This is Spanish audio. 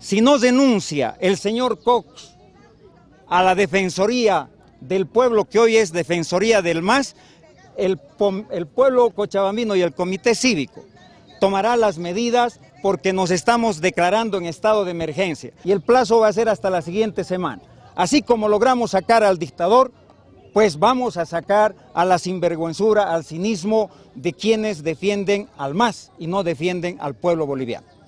Si no denuncia el señor Cox a la Defensoría del Pueblo, que hoy es Defensoría del MAS, el, pueblo cochabambino y el Comité Cívico tomará las medidas porque nos estamos declarando en estado de emergencia y el plazo va a ser hasta la siguiente semana. Así como logramos sacar al dictador, pues vamos a sacar a la sinvergüenzura, al cinismo de quienes defienden al MAS y no defienden al pueblo boliviano.